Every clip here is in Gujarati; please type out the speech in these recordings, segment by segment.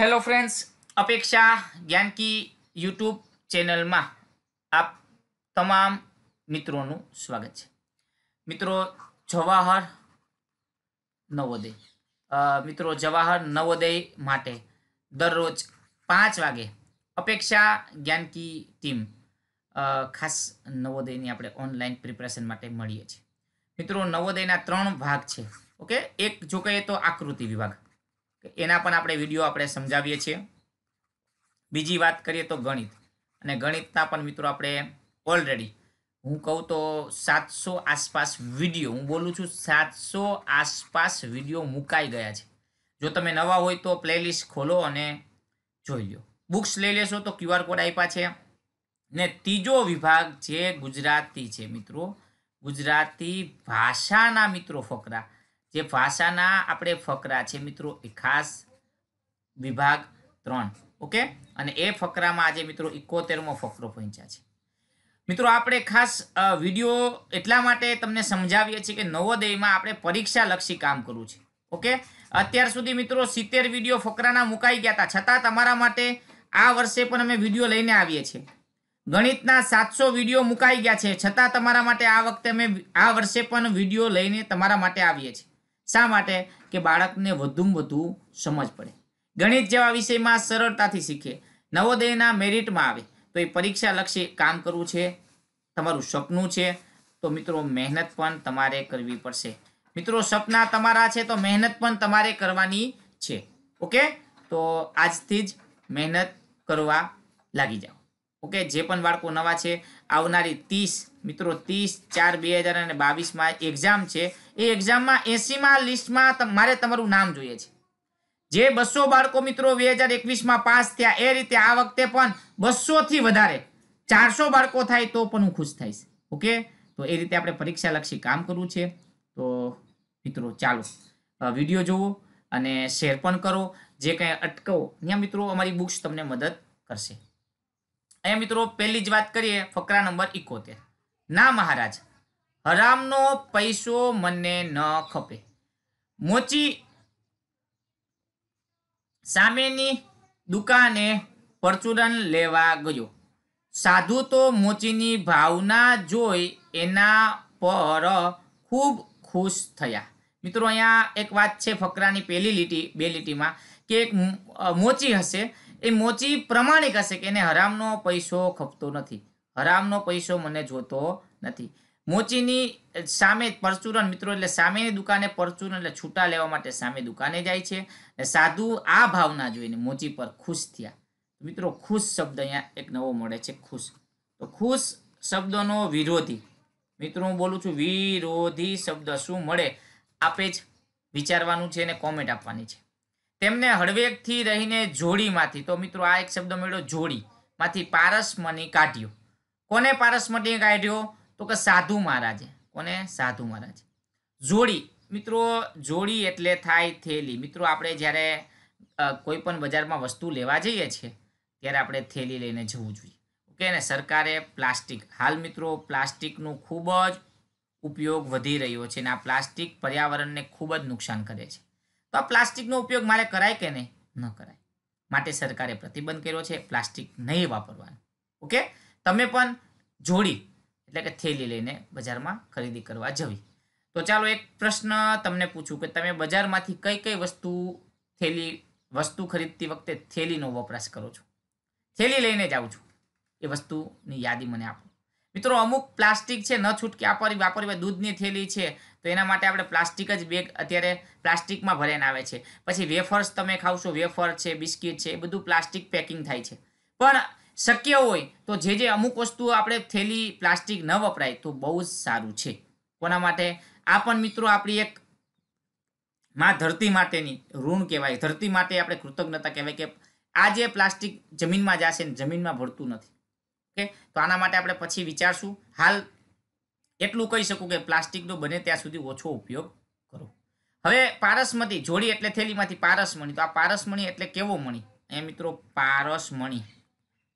હેલો ફ્રેન્ડ્સ અપેક્ષા જ્ઞાનકી યુટ્યુબ ચેનલમાં આપ તમામ મિત્રોનું સ્વાગત છે મિત્રો જવાહર નવોદય મિત્રો જવાહર નવોદય માટે દરરોજ પાંચ વાગે અપેક્ષા જ્ઞાનકી ટીમ ખાસ નવોદયની આપણે ઓનલાઈન પ્રિપરેશન માટે મળીએ છીએ મિત્રો નવોદયના ત્રણ ભાગ છે ઓકે એક જો કહીએ તો આકૃતિ વિભાગ એના પણ આપણે વિડીયો આપણે સમજાવીએ છીએ બીજી વાત કરીએ તો ગણિત અને ગણિતના પણ મિત્રો આપણે ઓલરેડી હું કહું તો સાતસો આસપાસ વિડીયો હું બોલું છું સાતસો આસપાસ વિડીયો મુકાઈ ગયા છે જો તમે નવા હોય તો પ્લેલિસ્ટ ખોલો અને જોઈ લો બુક્સ લઈ લેશો તો ક્યુઆર કોડ આપ્યા છે ને ત્રીજો વિભાગ જે ગુજરાતી છે મિત્રો ગુજરાતી ભાષાના મિત્રો ફકરા જે ભાષાના આપણે ફકરા છે મિત્રો એ ખાસ વિભાગ ત્રણ ઓકે અને એ ફકરામાં આજે મિત્રો ઇકોતેરમો ફકરો પહોંચ્યા છે મિત્રો આપણે ખાસ વિડીયો એટલા માટે તમને સમજાવીએ છીએ કે નવોદયમાં આપણે પરીક્ષાલક્ષી કામ કરવું છે ઓકે અત્યાર સુધી મિત્રો સિત્તેર વિડીયો ફકરાના મુકાઈ ગયા હતા છતાં તમારા માટે આ વર્ષે પણ અમે વિડીયો લઈને આવીએ છીએ ગણિતના સાતસો વિડીયો મુકાઈ ગયા છે છતાં તમારા માટે આ વખતે અમે આ વર્ષે પણ વિડીયો લઈને તમારા માટે આવીએ છીએ શા માટે કે બાળકને વધુમાં વધુ સમજ પડે ગણિત જેવા વિષયમાં સરળતાથી શીખે નવોદયના મેરિટમાં આવે તો એ પરીક્ષાલક્ષી કામ કરવું છે તમારું સપનું છે તો મિત્રો મહેનત પણ તમારે કરવી પડશે મિત્રો સપના તમારા છે તો મહેનત પણ તમારે કરવાની છે ઓકે તો આજથી જ મહેનત કરવા લાગી જાઓ ઓકે જે પણ બાળકો નવા છે આવનારી ત્રીસ મિત્રો ત્રીસ ચાર બે હજાર અને બાવીસમાં એક્ઝામ છે એ એક્ઝામમાં એંસીમાં લિસ્ટમાં મારે તમારું નામ જોઈએ છે જે બસો બાળકો મિત્રો બે હજાર એકવીસમાં પાસ થયા એ રીતે આ વખતે પણ બસોથી વધારે ચારસો બાળકો થાય તો પણ હું ખુશ થઈશ ઓકે તો એ રીતે આપણે પરીક્ષાલક્ષી કામ કરવું છે તો મિત્રો ચાલો વિડીયો જુઓ અને શેર પણ કરો જે કંઈ અટકો ત્યાં મિત્રો અમારી બુક્સ તમને મદદ કરશે અહીંયા મિત્રો પહેલી જ વાત કરીએ ફકરા નંબર ઇકોતેર ના મહારાજ હરામનો પૈસો મને ન ખપે મોચી સામેની દુકાને પરચુરણ લેવા ગયો સાધુ તો મોચીની ભાવના જોઈ એના પર ખૂબ ખુશ થયા મિત્રો અહીંયા એક વાત છે ફકરાની પહેલી લીટી બે લીટીમાં કે એક મોચી હશે એ મોચી પ્રમાણિક હશે કે એને હરામનો પૈસો ખપતો નથી હરામનો પૈસો મને જોતો નથી મોચીની સામે પરચુરણ મિત્રો એટલે સામેની દુકાને પરચુરણ એટલે છૂટા લેવા માટે સામે દુકાને જાય છે સાધુ આ ભાવના જોઈને મોચી પર ખુશ થયા મિત્રો ખુશ શબ્દ અહીંયા એક નવો મળે છે ખુશ તો ખુશ શબ્દનો વિરોધી મિત્રો હું બોલું છું વિરોધી શબ્દ શું મળે આપે જ વિચારવાનું છે અને કોમેન્ટ આપવાની છે તેમને હળવેકથી રહીને જોડીમાંથી તો મિત્રો આ એક શબ્દ મેળ્યો જોડીમાંથી પારસમણી કાઢ્યો કોને પારસમણી કાઢ્યો તો કે સાધુ મહારાજે કોને સાધુ મહારાજ જોડી મિત્રો જોડી એટલે થાય થેલી મિત્રો આપણે જ્યારે કોઈ પણ બજારમાં વસ્તુ લેવા જઈએ છીએ ત્યારે આપણે થેલી લઈને જવું જોઈએ ઓકે ને સરકારે પ્લાસ્ટિક હાલ મિત્રો પ્લાસ્ટિકનું ખૂબ જ ઉપયોગ વધી રહ્યો છે અને આ પ્લાસ્ટિક પર્યાવરણને ખૂબ જ નુકસાન કરે છે તો આ પ્લાસ્ટિકનો ઉપયોગ મારે કરાય કે નહીં ન કરાય માટે સરકારે પ્રતિબંધ કર્યો છે પ્લાસ્ટિક નહીં વાપરવાનું ઓકે તમે પણ જોડી એટલે કે થેલી લઈને બજારમાં ખરીદી કરવા જવી તો ચાલો એક પ્રશ્ન તમને પૂછું કે તમે બજારમાંથી કઈ કઈ વસ્તુ થેલી વસ્તુ ખરીદતી વખતે થેલીનો વપરાશ કરો છો થેલી લઈને જાઉં છું એ વસ્તુની યાદી મને આપો મિત્રો અમુક પ્લાસ્ટિક છે ન છૂટકે વાપરી દૂધની થેલી છે તો એના માટે આપણે પ્લાસ્ટિક જ બેગ અત્યારે પ્લાસ્ટિકમાં ભરેને આવે છે પછી વેફર્સ તમે ખાવશો વેફર છે બિસ્કિટ છે એ બધું પ્લાસ્ટિક પેકિંગ થાય છે પણ શક્ય હોય તો જે જે અમુક વસ્તુઓ આપણે થેલી પ્લાસ્ટિક ન વપરાય તો બહુ જ સારું છે કોના માટે આ પણ મિત્રો આપણી એક માં ધરતી માટેની ઋણ કહેવાય ધરતી માટે આપણે કૃતજ્ઞતા કહેવાય કે આ જે પ્લાસ્ટિક જમીનમાં જશે જમીનમાં ભરતું નથી ઓકે તો આના માટે આપણે પછી વિચારશું હાલ એટલું કહી શકું કે પ્લાસ્ટિકનો બને ત્યાં સુધી ઓછો ઉપયોગ કરો હવે પારસમણી જોડી એટલે થેલીમાંથી પારસમણી તો આ પારસમણી એટલે કેવો મણી એ મિત્રો પારસમણી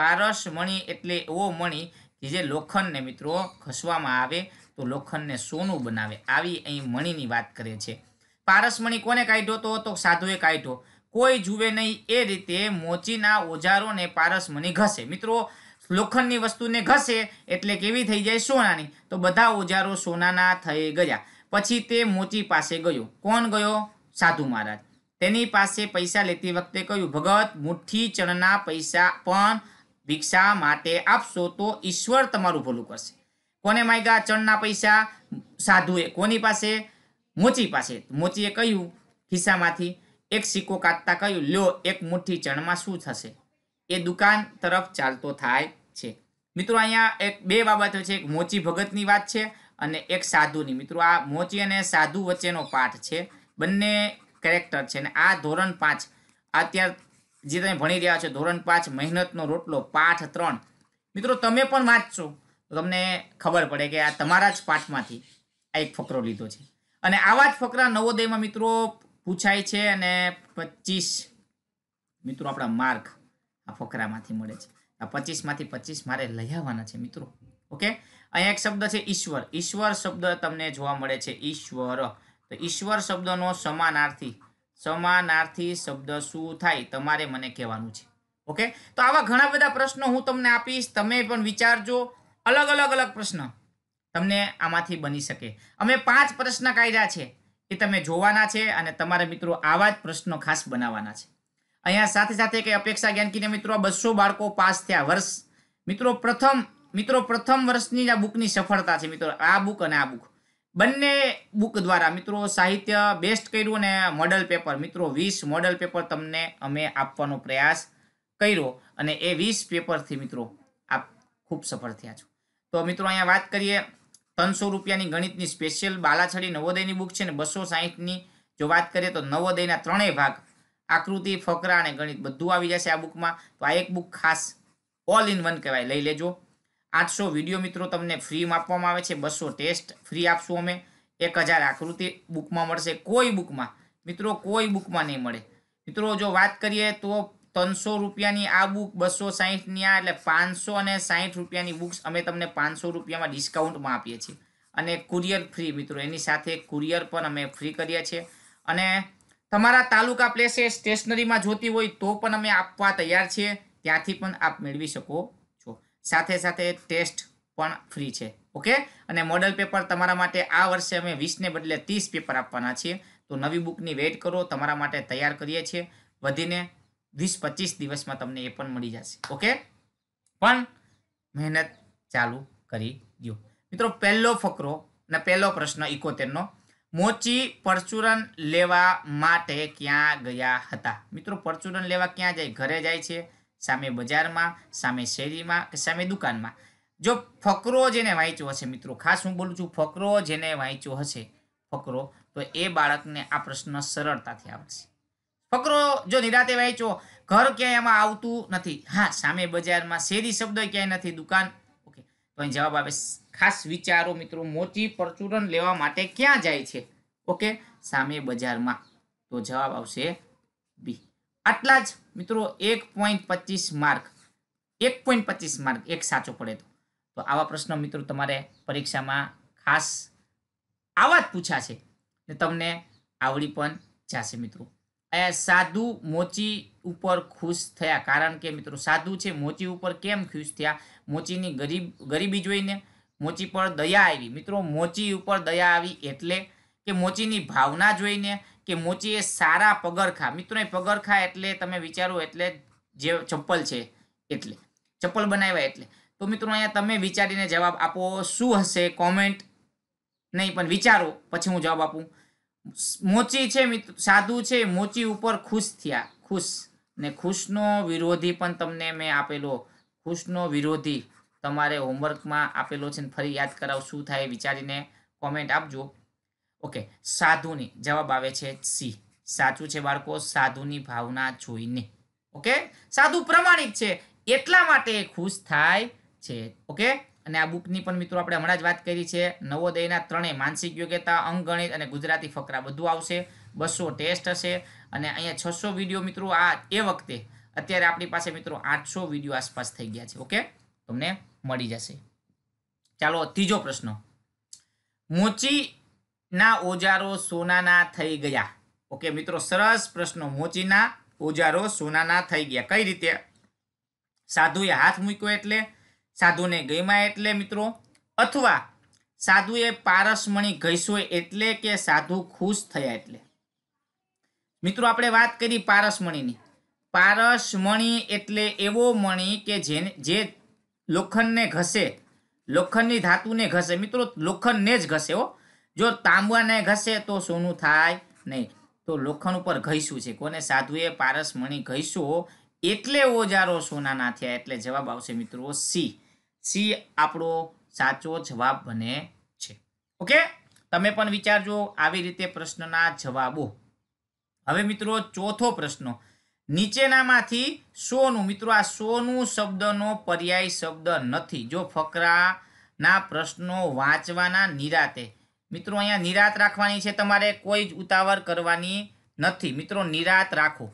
પારસમણી એટલે એવો મણી કે જે લોખંડને મિત્રો ઘસવામાં આવે તો લોખંડને સોનું બનાવે આવી અહીં મણીની વાત કરે છે પારસમણી કોને કાઢ્યો તો તો સાધુએ કાઢ્યો કોઈ જુએ નહીં એ રીતે મોચીના ઓજારોને પારસમણી ઘસે મિત્રો લોખંડની વસ્તુને ઘસે એટલે કેવી થઈ જાય સોનાની તો બધા ઓજારો સોનાના થઈ ગયા પછી તે મોચી પાસે ગયો કોણ ગયો સાધુ મહારાજ તેની પાસે પૈસા લેતી વખતે કહ્યું ભગત મુઠ્ઠી ચણના પૈસા પણ ભિક્ષા માટે આપશો તો ઈશ્વર તમારું ભલું કરશે કોને માયગા ચણના પૈસા સાધુએ કોની પાસે મોચી પાસે મોચીએ કહ્યું ખિસ્સામાંથી એક સિક્કો કાઢતા કહ્યું લ્યો એક મુઠ્ઠી ચણમાં શું થશે એ દુકાન તરફ ચાલતો થાય છે મિત્રો અહીંયા એક બે બાબતો છે એક મોચી ભગતની વાત છે અને એક સાધુની મિત્રો આ મોચી અને સાધુ વચ્ચેનો પાઠ છે બંને કેરેક્ટર છે અને આ ધોરણ પાંચ અત્યાર જે તમે ભણી રહ્યા છો ધોરણ પાંચ મહેનતનો રોટલો પાઠ ત્રણ મિત્રો તમે પણ વાંચશો તો તમને ખબર પડે કે આ તમારા જ પાઠમાંથી આ એક ફકરો લીધો છે અને આવા જ ફકરા નવોદયમાં મિત્રો પૂછાય છે અને પચીસ મિત્રો આપણા માર્ગ આ ફકરામાંથી મળે છે આ પચીસમાંથી પચીસ મારે લઈ આવવાના છે મિત્રો ઓકે અહીંયા એક શબ્દ છે ઈશ્વર ઈશ્વર શબ્દ તમને જોવા મળે છે ઈશ્વર તો ઈશ્વર શબ્દનો સમાનાર્થી સમાનાર્થી શબ્દ શું થાય તમારે મને કહેવાનું છે ઓકે તો આવા ઘણા બધા પ્રશ્નો હું તમને આપીશ તમે પણ વિચારજો અલગ અલગ અલગ પ્રશ્ન તમને આમાંથી બની શકે અમે પાંચ પ્રશ્ન કાઢ્યા છે એ તમે જોવાના છે અને તમારા મિત્રો આવા જ પ્રશ્નો ખાસ બનાવવાના છે અહીંયા સાથે સાથે કે અપેક્ષા જ્ઞાન જ્ઞાનકીને મિત્રો બસો બાળકો પાસ થયા વર્ષ મિત્રો પ્રથમ મિત્રો પ્રથમ વર્ષની જ આ બુકની સફળતા છે મિત્રો આ બુક અને આ બુક બંને બુક દ્વારા મિત્રો સાહિત્ય બેસ્ટ કર્યું અને મોડલ પેપર મિત્રો વીસ મોડલ પેપર તમને અમે આપવાનો પ્રયાસ કર્યો અને એ વીસ પેપરથી મિત્રો આપ ખૂબ સફળ થયા છો તો મિત્રો અહીંયા વાત કરીએ ત્રણસો રૂપિયાની ગણિતની સ્પેશિયલ બાલાછડી નવોદયની બુક છે ને બસો સાહીઠની જો વાત કરીએ તો નવોદયના ત્રણેય ભાગ આકૃતિ ફકરા અને ગણિત બધું આવી જશે આ બુકમાં તો આ એક બુક ખાસ ઓલ ઇન વન કહેવાય લઈ લેજો આઠસો વિડીયો મિત્રો તમને ફ્રીમાં આપવામાં આવે છે બસો ટેસ્ટ ફ્રી આપશું અમે એક હજાર આકૃતિ બુકમાં મળશે કોઈ બુકમાં મિત્રો કોઈ બુકમાં નહીં મળે મિત્રો જો વાત કરીએ તો ત્રણસો રૂપિયાની આ બુક બસો સાહીઠની આ એટલે પાંચસો અને સાહીઠ રૂપિયાની બુક્સ અમે તમને પાંચસો રૂપિયામાં ડિસ્કાઉન્ટમાં આપીએ છીએ અને કુરિયર ફ્રી મિત્રો એની સાથે કુરિયર પણ અમે ફ્રી કરીએ છીએ અને તમારા તાલુકા પ્લેસે સ્ટેશનરીમાં જોતી હોય તો પણ અમે આપવા તૈયાર છીએ ત્યાંથી પણ આપ મેળવી શકો છો સાથે સાથે ટેસ્ટ પણ ફ્રી છે ઓકે અને મોડલ પેપર તમારા માટે આ વર્ષે અમે વીસને બદલે ત્રીસ પેપર આપવાના છીએ તો નવી બુકની વેઇટ કરો તમારા માટે તૈયાર કરીએ છીએ વધીને વીસ પચીસ દિવસમાં તમને એ પણ મળી જશે ઓકે પણ મહેનત ચાલુ કરી દો મિત્રો પહેલો ફકરો અને પહેલો પ્રશ્ન ઇકોતેરનો મોચી પરચુરણ લેવા માટે ક્યાં ગયા હતા મિત્રો પરચુરણ લેવા ક્યાં જાય ઘરે જાય છે સામે બજારમાં સામે શેરીમાં કે સામે દુકાનમાં જો ફકરો જેને વાંચ્યો હશે મિત્રો ખાસ હું બોલું છું ફકરો જેને વાંચ્યો હશે ફકરો તો એ બાળકને આ પ્રશ્ન સરળતાથી આવશે ફકરો જો નિરાતે વાંચ્યો ઘર ક્યાંય એમાં આવતું નથી હા સામે બજારમાં શેરી શબ્દ ક્યાંય નથી દુકાન તો અહીં જવાબ આવે ખાસ વિચારો મિત્રો મોટી પ્રચુરણ લેવા માટે ક્યાં જાય છે ઓકે સામે બજારમાં તો જવાબ આવશે બી આટલા જ મિત્રો એક પોઈન્ટ પચીસ માર્ક એક પોઈન્ટ પચીસ માર્ક એક સાચો પડે તો તો આવા પ્રશ્નો મિત્રો તમારે પરીક્ષામાં ખાસ આવા જ પૂછાશે ને તમને આવડી પણ જશે મિત્રો અહીંયા સાધુ મોચી ઉપર ખુશ થયા કારણ કે મિત્રો સાધુ છે મોચી ઉપર કેમ ખુશ થયા મોચીની ગરીબ ગરીબી જોઈને મોચી પર દયા આવી મિત્રો મોચી ઉપર દયા આવી એટલે કે મોચીની ભાવના જોઈને કે મોચીએ એ સારા પગરખા મિત્રો એ પગરખા એટલે તમે વિચારો એટલે જે ચપ્પલ છે એટલે ચપ્પલ બનાવ્યા એટલે તો મિત્રો અહીંયા તમે વિચારીને જવાબ આપો શું હશે કોમેન્ટ નહીં પણ વિચારો પછી હું જવાબ આપું મોચી છે મિત્રો સાધુ છે મોચી ઉપર ખુશ થયા ખુશ ને ખુશનો વિરોધી પણ તમને મેં આપેલો ખુશનો વિરોધી તમારે હોમવર્કમાં આપેલો છે ફરી યાદ કરાવ શું થાય વિચારીને કોમેન્ટ આપજો ઓકે સાધુની જવાબ આવે છે સી સાચું છે બાળકો સાધુની ભાવના જોઈને ઓકે સાધુ પ્રમાણિક છે એટલા માટે ખુશ થાય છે ઓકે અને આ બુકની પણ મિત્રો આપણે હમણાં જ વાત કરી છે નવોદયના ત્રણેય માનસિક યોગ્યતા અંગણિત અને ગુજરાતી ફકરા બધું આવશે બસો ટેસ્ટ હશે અને અહીંયા છસો વિડીયો મિત્રો આ એ વખતે અત્યારે આપણી પાસે મિત્રો આઠસો વિડીયો આસપાસ થઈ ગયા છે ઓકે તમને મળી જશે ચાલો ત્રીજો પ્રશ્ન મોચીના ઓજારો સોનાના થઈ ગયા ઓકે મિત્રો સરસ પ્રશ્નો મોચીના ઓજારો સોનાના થઈ ગયા કઈ રીતે સાધુએ હાથ મૂક્યો એટલે સાધુને ગઈમાં એટલે મિત્રો અથવા સાધુએ પારસમણી ઘઈસોય એટલે કે સાધુ ખુશ થયા એટલે મિત્રો આપણે વાત કરી પારસમણીની પારસમણી એટલે એવો મણી કે જેને જે લોખંડને ઘસે લોખંડની ધાતુને ઘસે મિત્રો લોખંડને જ ઘસે હો જો તાંબાને ઘસે તો સોનું થાય નહીં તો લોખંડ ઉપર ઘઈશું છે કોને સાધુએ પારસમણી ઘઈશું એટલે ઓજારો સોનાના થયા એટલે જવાબ આવશે મિત્રો સી સી આપણો સાચો જવાબ બને છે ઓકે તમે પણ વિચારજો આવી રીતે પ્રશ્નના જવાબો હવે મિત્રો ચોથો પ્રશ્ન નીચેનામાંથી સોનું મિત્રો આ સોનું શબ્દનો પર્યાય શબ્દ નથી જો ફકરાના પ્રશ્નો વાંચવાના નિરાતે મિત્રો અહીંયા નિરાત રાખવાની છે તમારે કોઈ જ ઉતાવળ કરવાની નથી મિત્રો નિરાત રાખો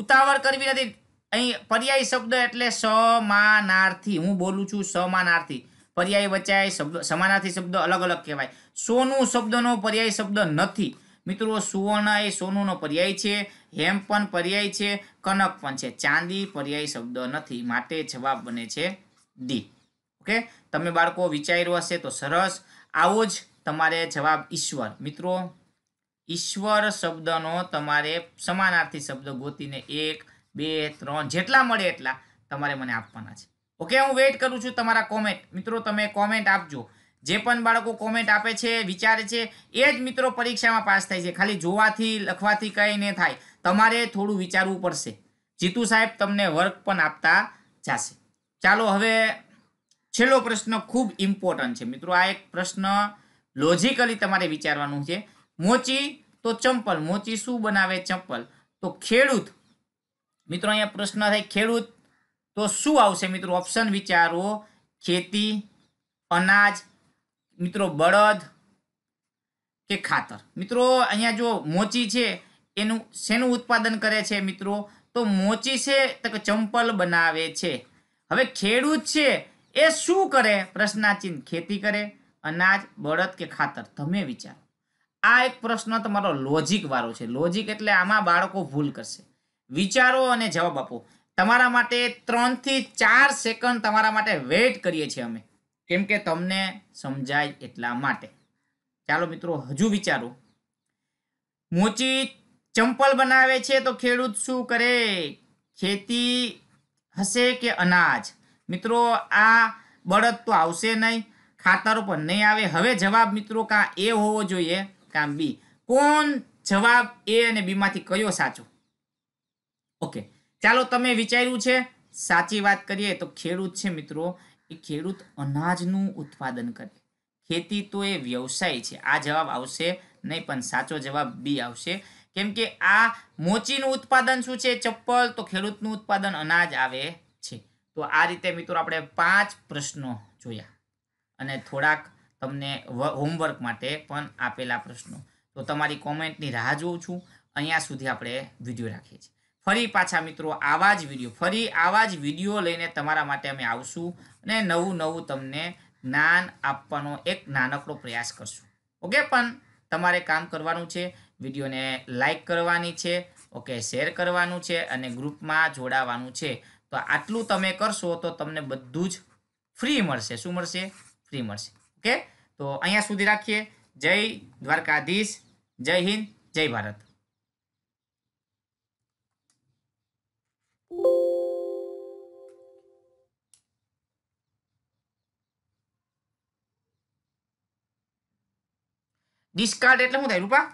ઉતાવળ કરવી નથી અહીં પર્યાય શબ્દ એટલે સમાનાર્થી હું બોલું છું સમાનાર્થી પર્યાય વચ્ચે શબ્દ સમાનાર્થી શબ્દ અલગ અલગ કહેવાય સોનું શબ્દનો પર્યાય શબ્દ નથી મિત્રો સુવર્ણ એ સોનુંનો પર્યાય છે હેમ પણ પર્યાય છે કનક પણ છે ચાંદી પર્યાય શબ્દ નથી માટે જવાબ બને છે ડી ઓકે તમે બાળકો વિચાર્યું હશે તો સરસ આવો જ તમારે જવાબ ઈશ્વર મિત્રો ઈશ્વર શબ્દનો તમારે સમાનાર્થી શબ્દ ગોતીને એક બે ત્રણ જેટલા મળે એટલા તમારે મને આપવાના છે ઓકે હું વેઇટ કરું છું તમારા કોમેન્ટ મિત્રો તમે કોમેન્ટ આપજો જે પણ બાળકો કોમેન્ટ આપે છે વિચારે છે એ જ મિત્રો પરીક્ષામાં પાસ થાય છે ખાલી જોવાથી લખવાથી કંઈ ન થાય તમારે થોડું વિચારવું પડશે જીતુ સાહેબ તમને વર્ક પણ આપતા જશે ચાલો હવે છેલ્લો પ્રશ્ન ખૂબ ઇમ્પોર્ટન્ટ છે મિત્રો આ એક પ્રશ્ન લોજિકલી તમારે વિચારવાનું છે મોચી તો ચંપલ મોચી શું બનાવે ચંપલ તો ખેડૂત મિત્રો અહીંયા પ્રશ્ન થાય ખેડૂત તો શું આવશે મિત્રો ઓપ્શન વિચારો ખેતી અનાજ મિત્રો બળદ કે ખાતર મિત્રો અહીંયા જો મોચી છે એનું શેનું ઉત્પાદન કરે છે મિત્રો તો મોચી છે તો ચંપલ બનાવે છે હવે ખેડૂત છે એ શું કરે પ્રશ્નાચિહ્ન ખેતી કરે અનાજ બળદ કે ખાતર તમે વિચારો આ એક પ્રશ્ન તમારો લોજિક વાળો છે લોજિક એટલે આમાં બાળકો ભૂલ કરશે વિચારો અને જવાબ આપો તમારા માટે ત્રણથી ચાર સેકન્ડ તમારા માટે વેઇટ કરીએ છીએ અમે કેમ કે તમને સમજાય એટલા માટે ચાલો મિત્રો હજુ વિચારો મોચી ચંપલ બનાવે છે તો ખેડૂત શું કરે ખેતી હશે કે અનાજ મિત્રો આ બળદ તો આવશે નહીં ખાતર પણ નહીં આવે હવે જવાબ મિત્રો કાં એ હોવો જોઈએ કાં બી કોણ જવાબ એ અને બીમાંથી કયો સાચો ઓકે ચાલો તમે વિચાર્યું છે સાચી વાત કરીએ તો ખેડૂત છે મિત્રો એ ખેડૂત અનાજનું ઉત્પાદન કરે ખેતી તો એ વ્યવસાય છે આ જવાબ આવશે નહીં પણ સાચો જવાબ બી આવશે કેમ કે આ મોચીનું ઉત્પાદન શું છે ચપ્પલ તો ખેડૂતનું ઉત્પાદન અનાજ આવે છે તો આ રીતે મિત્રો આપણે પાંચ પ્રશ્નો જોયા અને થોડાક તમને હોમવર્ક માટે પણ આપેલા પ્રશ્નો તો તમારી કોમેન્ટની રાહ જોઉં છું અહીંયા સુધી આપણે વિડીયો રાખીએ છીએ ફરી પાછા મિત્રો આવા જ વિડીયો ફરી આવા જ વિડીયો લઈને તમારા માટે અમે આવશું અને નવું નવું તમને જ્ઞાન આપવાનો એક નાનકડો પ્રયાસ કરશું ઓકે પણ તમારે કામ કરવાનું છે વિડીયોને લાઇક કરવાની છે ઓકે શેર કરવાનું છે અને ગ્રુપમાં જોડાવાનું છે તો આટલું તમે કરશો તો તમને બધું જ ફ્રી મળશે શું મળશે ફ્રી મળશે ઓકે તો અહીંયા સુધી રાખીએ જય દ્વારકાધીશ જય હિન્દ જય ભારત ડિસ્કાર્ડ એટલે શું થાય રૂપા